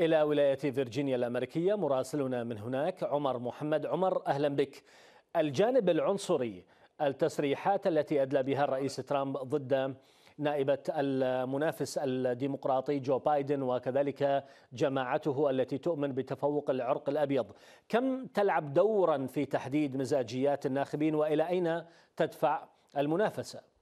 إلى ولاية فيرجينيا الأمريكية مراسلنا من هناك عمر محمد عمر أهلا بك الجانب العنصري التسريحات التي أدلى بها الرئيس ترامب ضد نائبة المنافس الديمقراطي جو بايدن وكذلك جماعته التي تؤمن بتفوق العرق الأبيض كم تلعب دورا في تحديد مزاجيات الناخبين وإلى أين تدفع المنافسة؟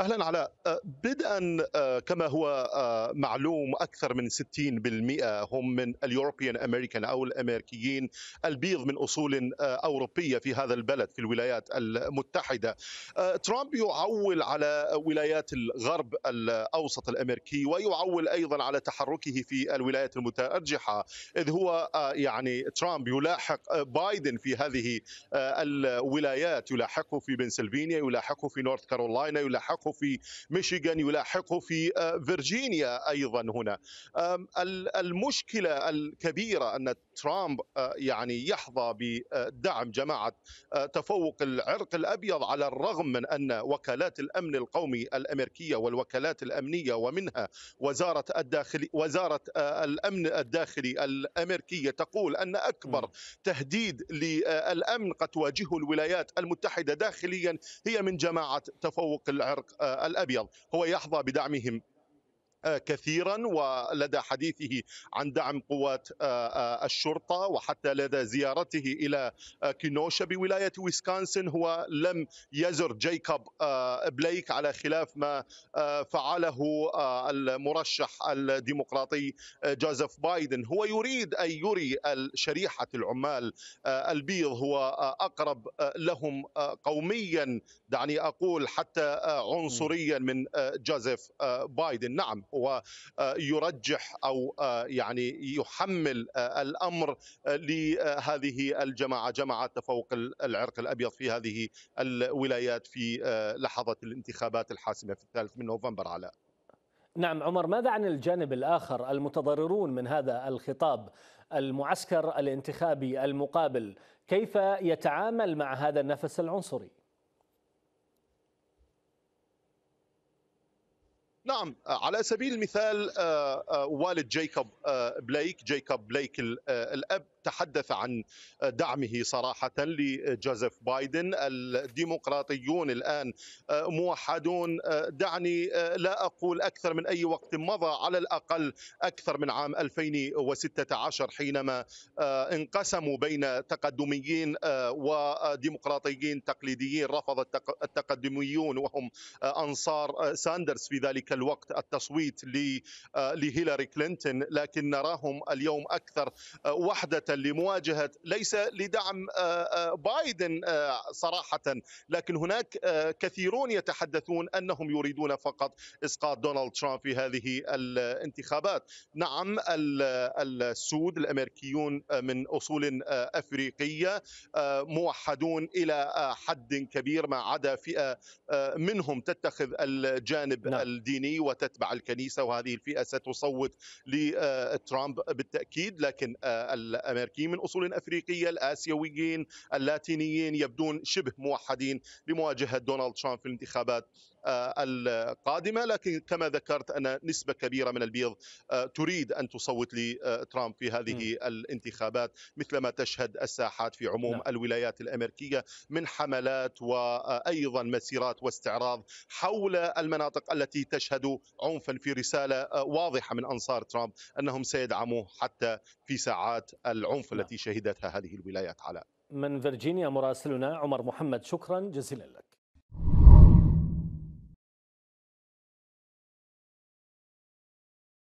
اهلا علاء آه، بدءا آه، كما هو آه، معلوم اكثر من 60% هم من اليوروبيان امريكان او الامريكيين البيض من اصول اوروبيه في هذا البلد في الولايات المتحده. ترامب يعول على ولايات الغرب الاوسط الامريكي ويعول ايضا على تحركه في الولايات المتارجحه اذ هو يعني ترامب يلاحق بايدن في هذه الولايات يلاحقه في بنسلفانيا يلاحقه في نورث كارولاينا يلاحقه يلاحقه في ميشيغان يلاحقه في آه، فيرجينيا ايضا هنا المشكله الكبيره ان ترامب آه، يعني يحظى بدعم جماعه آه، تفوق العرق الابيض على الرغم من ان وكالات الامن القومي الامريكيه والوكالات الامنيه ومنها وزاره الداخلي وزاره الامن الداخلي الامريكيه تقول ان اكبر تهديد للامن قد تواجهه الولايات المتحده داخليا هي من جماعه تفوق العرق آه، الابيض هو يحظى بدعمهم آه، كثيرا ولدى حديثه عن دعم قوات آه، آه، الشرطه وحتى لدى زيارته الى كينوشا بولايه ويسكونسن هو لم يزر جايكوب بليك على خلاف ما فعله المرشح الديمقراطي جوزيف بايدن هو يريد ان يري شريحه العمال البيض هو اقرب لهم قوميا دعني اقول حتى عنصريا من جوزيف بايدن نعم ويرجح او آه، يعني يحمل آه، الامر آه، لهذه الجماعه جماعه تفوق العرق الابيض في هذه الولايات في لحظه الانتخابات الحاسمه في الثالث من نوفمبر علاء نعم عمر ماذا عن الجانب الآخر المتضررون من هذا الخطاب المعسكر الانتخابي المقابل كيف يتعامل مع هذا النفس العنصري؟ نعم آه، على سبيل المثال آه، آه، والد جيكوب بليك جيكوب بليك الاب تحدث عن دعمه صراحة لجوزيف بايدن الديمقراطيون الآن موحدون دعني لا أقول أكثر من أي وقت مضى على الأقل أكثر من عام 2016 حينما انقسموا بين تقدميين وديمقراطيين تقليديين رفض التقدميون وهم أنصار ساندرز في ذلك الوقت التصويت آه، لهيلاري كلينتون لكن نراهم اليوم اكثر آه، وحده لمواجهه ليس لدعم آه، بايدن صراحه لكن هناك كثيرون يتحدثون انهم يريدون فقط اسقاط دونالد ترامب في هذه الانتخابات نعم السود الامريكيون من اصول افريقيه موحدون الى حد كبير ما عدا فئه منهم تتخذ الجانب نعم. الديني الديني وتتبع الكنيسه وهذه الفئه ستصوت لترامب آه، بالتاكيد لكن آه، الامريكيين من اصول افريقيه الاسيويين اللاتينيين يبدون شبه موحدين لمواجهه دونالد ترامب في الانتخابات آه، القادمه لكن كما ذكرت ان نسبه كبيره من البيض آه، تريد ان تصوت لترامب آه، في هذه الانتخابات مثلما تشهد الساحات في عموم نعم. الولايات الامريكيه من حملات وايضا مسيرات واستعراض حول المناطق التي تشهد عنفا في رساله واضحه من انصار ترامب انهم سيدعموه حتى في ساعات العنف نعم. التي شهدتها هذه الولايات على من فيرجينيا مراسلنا عمر محمد شكرا جزيلا لك